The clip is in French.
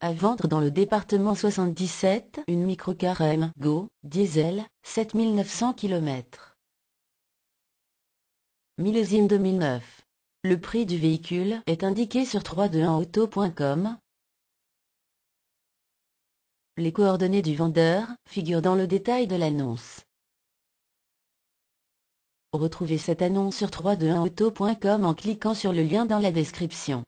À vendre dans le département 77, une microcar Go, diesel, 7900 km. Millésime 2009. Le prix du véhicule est indiqué sur 321auto.com. Les coordonnées du vendeur figurent dans le détail de l'annonce. Retrouvez cette annonce sur 321auto.com en cliquant sur le lien dans la description.